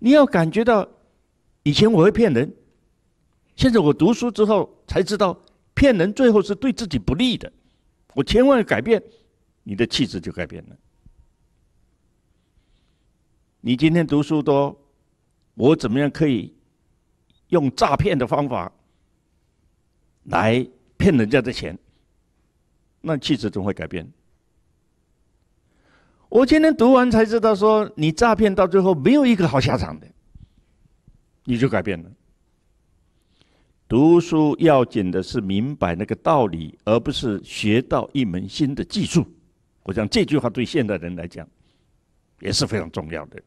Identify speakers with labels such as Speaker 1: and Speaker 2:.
Speaker 1: 你要感觉到，以前我会骗人，现在我读书之后才知道，骗人最后是对自己不利的。我千万要改变，你的气质就改变了。你今天读书多，我怎么样可以用诈骗的方法来骗人家的钱？那气质总会改变？我今天读完才知道，说你诈骗到最后没有一个好下场的，你就改变了。读书要紧的是明白那个道理，而不是学到一门新的技术。我想这句话对现代人来讲也是非常重要的。